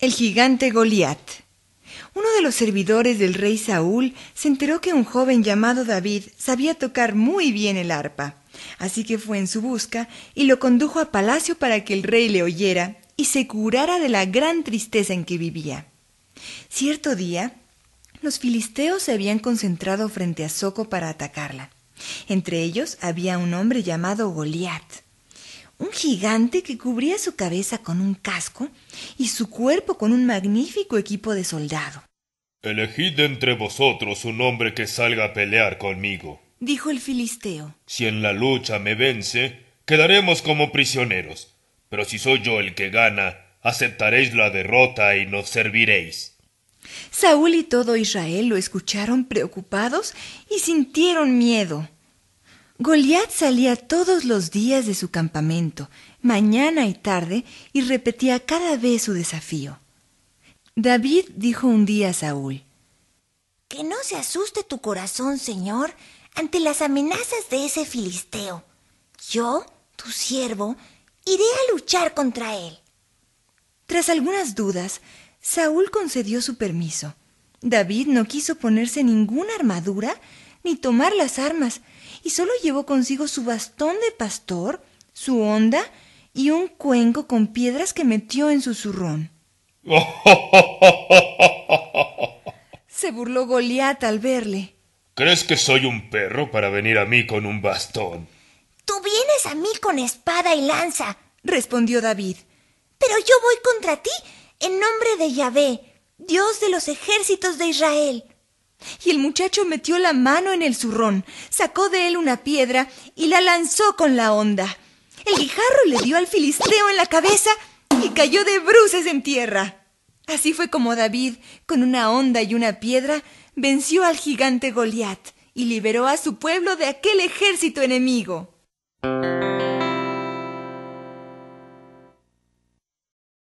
El gigante Goliat. Uno de los servidores del rey Saúl se enteró que un joven llamado David sabía tocar muy bien el arpa, así que fue en su busca y lo condujo a palacio para que el rey le oyera y se curara de la gran tristeza en que vivía. Cierto día, los filisteos se habían concentrado frente a Soco para atacarla. Entre ellos había un hombre llamado Goliat un gigante que cubría su cabeza con un casco y su cuerpo con un magnífico equipo de soldado. Elegid entre vosotros un hombre que salga a pelear conmigo, dijo el filisteo. Si en la lucha me vence, quedaremos como prisioneros. Pero si soy yo el que gana, aceptaréis la derrota y nos serviréis. Saúl y todo Israel lo escucharon preocupados y sintieron miedo. Goliat salía todos los días de su campamento, mañana y tarde, y repetía cada vez su desafío. David dijo un día a Saúl, Que no se asuste tu corazón, Señor, ante las amenazas de ese filisteo. Yo, tu siervo, iré a luchar contra él. Tras algunas dudas, Saúl concedió su permiso. David no quiso ponerse ninguna armadura, ni tomar las armas, y solo llevó consigo su bastón de pastor, su honda y un cuenco con piedras que metió en su zurrón. Se burló Goliat al verle. ¿Crees que soy un perro para venir a mí con un bastón? Tú vienes a mí con espada y lanza, respondió David. Pero yo voy contra ti en nombre de Yahvé, Dios de los ejércitos de Israel. Y el muchacho metió la mano en el zurrón, sacó de él una piedra y la lanzó con la onda. El guijarro le dio al filisteo en la cabeza y cayó de bruces en tierra. Así fue como David, con una onda y una piedra, venció al gigante Goliat y liberó a su pueblo de aquel ejército enemigo.